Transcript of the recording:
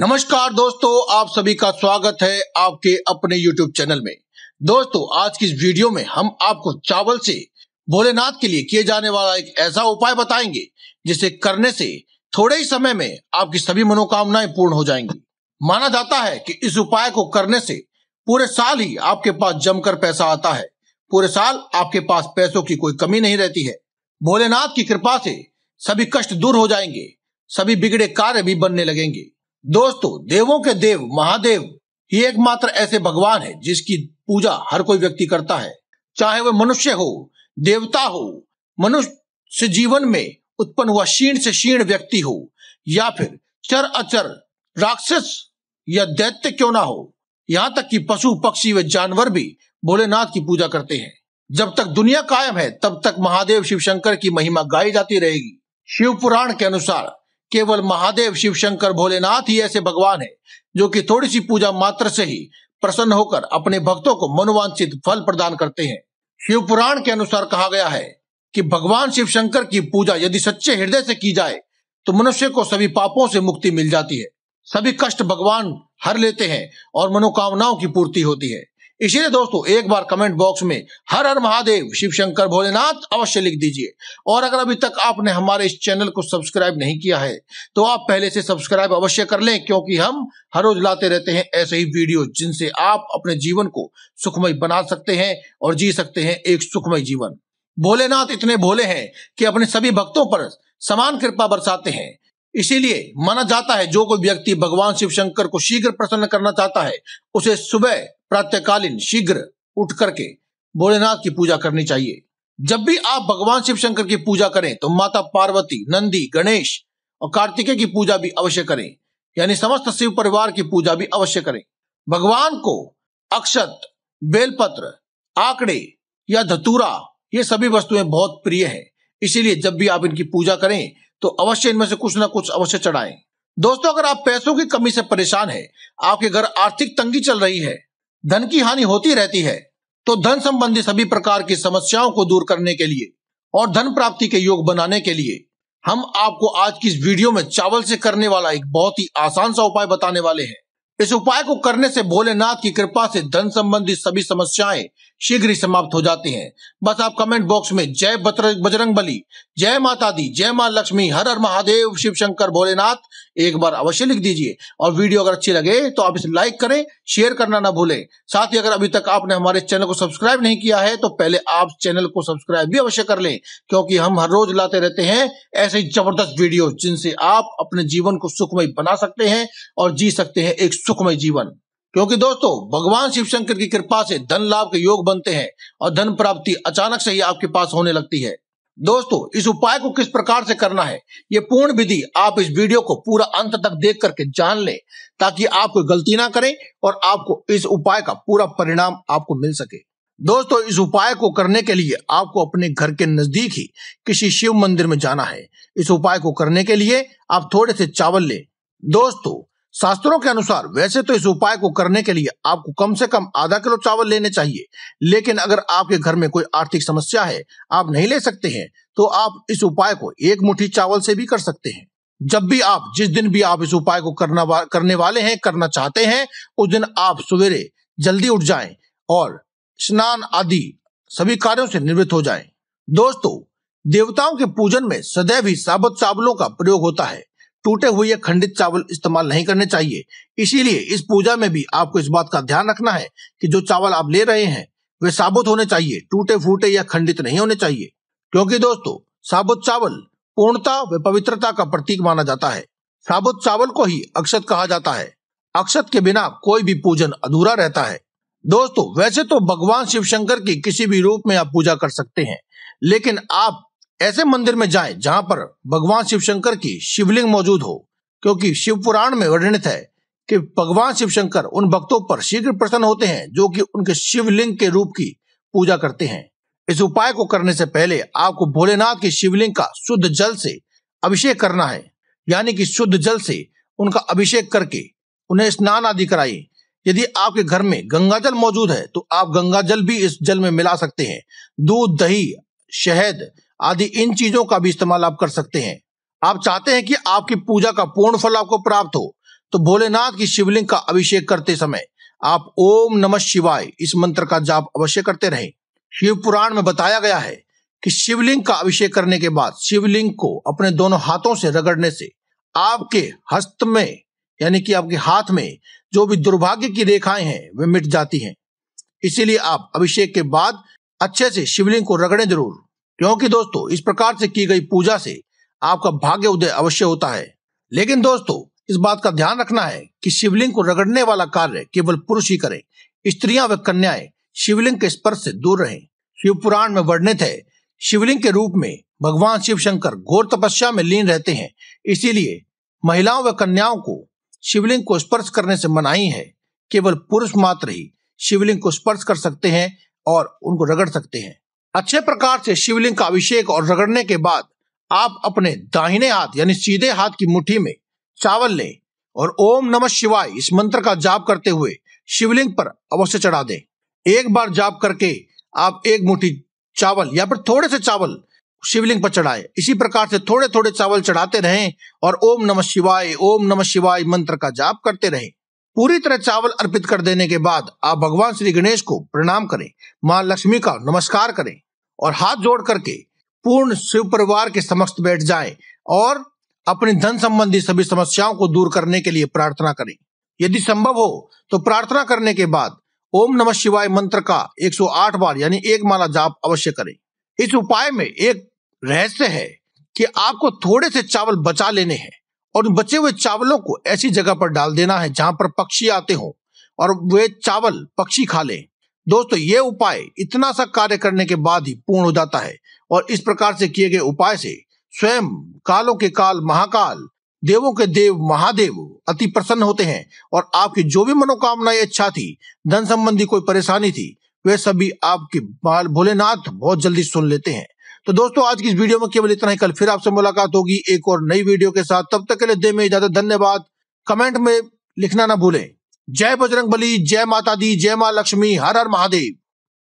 नमस्कार दोस्तों आप सभी का स्वागत है आपके अपने YouTube चैनल में दोस्तों आज की इस वीडियो में हम आपको चावल से भोलेनाथ के लिए किए जाने वाला एक ऐसा उपाय बताएंगे जिसे करने से थोड़े ही समय में आपकी सभी मनोकामनाएं पूर्ण हो जाएंगी माना जाता है कि इस उपाय को करने से पूरे साल ही आपके पास जमकर पैसा आता है पूरे साल आपके पास पैसों की कोई कमी नहीं रहती है भोलेनाथ की कृपा से सभी कष्ट दूर हो जाएंगे सभी बिगड़े कार्य भी बनने लगेंगे दोस्तों देवों के देव महादेव ही एकमात्र ऐसे भगवान है जिसकी पूजा हर कोई व्यक्ति करता है चाहे वह मनुष्य हो देवता हो मनुष्य जीवन में उत्पन्न हुआ क्षीण से क्षीण व्यक्ति हो या फिर चर अचर राक्षस या दैत्य क्यों ना हो यहाँ तक कि पशु पक्षी व जानवर भी भोलेनाथ की पूजा करते हैं जब तक दुनिया कायम है तब तक महादेव शिव शंकर की महिमा गाई जाती रहेगी शिव पुराण के अनुसार केवल महादेव शिव शंकर भोलेनाथ ही ऐसे भगवान है जो कि थोड़ी सी पूजा मात्र से ही प्रसन्न होकर अपने भक्तों को मनोवांछित फल प्रदान करते हैं शिव पुराण के अनुसार कहा गया है कि भगवान शिव शंकर की पूजा यदि सच्चे हृदय से की जाए तो मनुष्य को सभी पापों से मुक्ति मिल जाती है सभी कष्ट भगवान हर लेते हैं और मनोकामनाओं की पूर्ति होती है इसीलिए दोस्तों एक बार कमेंट बॉक्स में हर हर महादेव शिव शंकर भोलेनाथ अवश्य लिख दीजिए और अगर अभी तक आपने हमारे इस चैनल को सब्सक्राइब नहीं किया है तो आप पहले से सब्सक्राइब अवश्य कर लें क्योंकि हम हर रोज लाते रहते हैं ऐसे ही वीडियो जिनसे आप अपने जीवन को सुखमय बना सकते हैं और जी सकते हैं एक सुखमय जीवन भोलेनाथ इतने भोले हैं कि अपने सभी भक्तों पर समान कृपा बरसाते हैं इसीलिए माना जाता है जो कोई व्यक्ति भगवान शिव शंकर को शीघ्र प्रसन्न करना चाहता है उसे सुबह प्रातःकालीन शीघ्र उठ करके भोलेनाथ की पूजा करनी चाहिए जब भी आप भगवान शिव शंकर की पूजा करें तो माता पार्वती नंदी गणेश और कार्तिकेय की पूजा भी अवश्य करें यानी समस्त शिव परिवार की पूजा भी अवश्य करें भगवान को अक्षत बेलपत्र आंकड़े या धतूरा ये सभी वस्तुएं बहुत प्रिय है इसीलिए जब भी आप इनकी पूजा करें तो अवश्य इनमें से कुछ ना कुछ अवश्य चढ़ाएं दोस्तों अगर आप पैसों की कमी से परेशान हैं आपके घर आर्थिक तंगी चल रही है धन की हानि होती रहती है तो धन संबंधी सभी प्रकार की समस्याओं को दूर करने के लिए और धन प्राप्ति के योग बनाने के लिए हम आपको आज की इस वीडियो में चावल से करने वाला एक बहुत ही आसान सा उपाय बताने वाले हैं इस उपाय को करने से भोलेनाथ की कृपा से धन संबंधी सभी समस्याएं शीघ्र ही समाप्त हो जाते हैं बस आप कमेंट बॉक्स में जय बजरंग बली जय माता दी जय माँ लक्ष्मी हर हर महादेव शिव शंकर भोलेनाथ एक बार अवश्य लिख दीजिए और वीडियो अगर अच्छी लगे तो आप इसे लाइक करें शेयर करना ना भूलें साथ ही अगर अभी तक आपने हमारे चैनल को सब्सक्राइब नहीं किया है तो पहले आप चैनल को सब्सक्राइब भी अवश्य कर लें क्योंकि हम हर रोज लाते रहते हैं ऐसे जबरदस्त वीडियो जिनसे आप अपने जीवन को सुखमय बना सकते हैं और जी सकते हैं एक सुखमय जीवन क्योंकि दोस्तों भगवान शिव शंकर की कृपा से धन लाभ के योग बनते हैं और धन प्राप्ति अचानक से ही आपके पास होने लगती है दोस्तों इस उपाय को किस प्रकार से करना है ये पूर्ण विधि आप इस वीडियो को पूरा अंत तक देख करके जान ले ताकि आप कोई गलती ना करें और आपको इस उपाय का पूरा परिणाम आपको मिल सके दोस्तों इस उपाय को करने के लिए आपको अपने घर के नजदीक ही किसी शिव मंदिर में जाना है इस उपाय को करने के लिए आप थोड़े से चावल लें दोस्तों शास्त्रों के अनुसार वैसे तो इस उपाय को करने के लिए आपको कम से कम आधा किलो चावल लेने चाहिए लेकिन अगर आपके घर में कोई आर्थिक समस्या है आप नहीं ले सकते हैं तो आप इस उपाय को एक मुठ्ठी चावल से भी कर सकते हैं जब भी आप जिस दिन भी आप इस उपाय को करना वा, करने वाले हैं करना चाहते हैं उस दिन आप सवेरे जल्दी उठ जाएं और स्नान आदि सभी कार्यों से निवृत्त हो जाएं। दोस्तों देवताओं के पूजन में सदैव ही साबुत चावलों का प्रयोग होता है टूटे हुए या खंडित चावल इस्तेमाल नहीं करने चाहिए इसीलिए इस पूजा में भी आपको इस बात का ध्यान रखना है कि जो चावल आप ले रहे हैं वे साबुत होने चाहिए टूटे फूटे या खंडित नहीं होने चाहिए क्योंकि दोस्तों साबुत चावल पूर्णता व पवित्रता का प्रतीक माना जाता है साबुत चावल को ही अक्षत कहा जाता है अक्षत के बिना कोई भी पूजन अधूरा रहता है दोस्तों वैसे तो भगवान शिव शंकर की किसी भी रूप में आप पूजा कर सकते हैं लेकिन आप ऐसे मंदिर में जाएं जहां पर भगवान शिव शंकर की शिवलिंग मौजूद हो क्योंकि शिव पुराण में वर्णित है कि भगवान शिव शंकर उन भक्तों पर शीघ्र प्रसन्न होते हैं जो कि उनके शिवलिंग के रूप की पूजा करते हैं इस उपाय को करने से पहले आपको भोलेनाथ के शिवलिंग का शुद्ध जल से अभिषेक करना है यानी कि शुद्ध जल से उनका अभिषेक करके उन्हें स्नान आदि कराइए यदि आपके घर में गंगा जल मौजूद है तो आप गंगा जल भी इस जल में मिला सकते हैं दूध दही शहद आदि इन चीजों का भी इस्तेमाल आप कर सकते हैं आप चाहते हैं कि आपकी पूजा का पूर्ण फल आपको प्राप्त हो तो भोलेनाथ की शिवलिंग का अभिषेक करते समय आप ओम नमः शिवाय इस मंत्र का जाप अवश्य करते रहें शिव पुराण में बताया गया है कि शिवलिंग का अभिषेक करने के बाद शिवलिंग को अपने दोनों हाथों से रगड़ने से आपके हस्त में यानी कि आपके हाथ में जो भी दुर्भाग्य की रेखाएं हैं वे मिट जाती हैं इसीलिए आप अभिषेक के बाद अच्छे से शिवलिंग को रगड़ें जरूर क्योंकि दोस्तों इस प्रकार से की गई पूजा से आपका भाग्य उदय अवश्य होता है लेकिन दोस्तों इस बात का ध्यान रखना है कि शिवलिंग को रगड़ने वाला कार्य केवल पुरुष ही करें स्त्रियां व कन्याएं शिवलिंग के स्पर्श से दूर रहें शिव पुराण में वर्णित है शिवलिंग के रूप में भगवान शिव शंकर घोर तपस्या में लीन रहते हैं इसीलिए महिलाओं व कन्याओं को शिवलिंग को स्पर्श करने से मनाही है केवल पुरुष मात्र ही शिवलिंग को स्पर्श कर सकते हैं और उनको रगड़ सकते हैं अच्छे प्रकार से शिवलिंग का अभिषेक और रगड़ने के बाद आप अपने दाहिने हाथ यानी सीधे हाथ की मुट्ठी में चावल लें और ओम नमः शिवाय इस मंत्र का जाप करते हुए शिवलिंग पर अवश्य चढ़ा दें एक बार जाप करके आप एक मुट्ठी चावल या फिर थोड़े से चावल शिवलिंग पर चढ़ाए इसी प्रकार से थोड़े थोड़े चावल चढ़ाते रहें और ओम नमः शिवाय ओम नमः शिवाय मंत्र का जाप करते रहें पूरी तरह चावल अर्पित कर देने के बाद आप भगवान श्री गणेश को प्रणाम करें माँ लक्ष्मी का नमस्कार करें और हाथ जोड़ करके पूर्ण शिव परिवार के समक्ष बैठ जाएं और अपनी धन संबंधी सभी समस्याओं को दूर करने के लिए प्रार्थना करें यदि संभव हो तो प्रार्थना करने के बाद ओम नमः शिवाय मंत्र का 108 बार यानी एक माला जाप अवश्य करें इस उपाय में एक रहस्य है कि आपको थोड़े से चावल बचा लेने हैं और बचे हुए चावलों को ऐसी जगह पर डाल देना है जहां पर पक्षी आते हो और वे चावल पक्षी खा ले दोस्तों ये उपाय इतना सा कार्य करने के बाद ही पूर्ण हो जाता है और इस प्रकार से किए गए उपाय से स्वयं कालों के काल महाकाल देवों के देव महादेव अति प्रसन्न होते हैं और आपकी जो भी मनोकामना इच्छा थी धन संबंधी कोई परेशानी थी वे सभी आपके बाल भोलेनाथ बहुत जल्दी सुन लेते हैं तो दोस्तों आज की इस वीडियो में केवल इतना ही कल फिर आपसे मुलाकात होगी एक और नई वीडियो के साथ तब तक के लिए दे में इजाजत धन्यवाद कमेंट में लिखना ना भूलें जय बजरंग बली जय माता दी जय माँ लक्ष्मी हर हर महादेव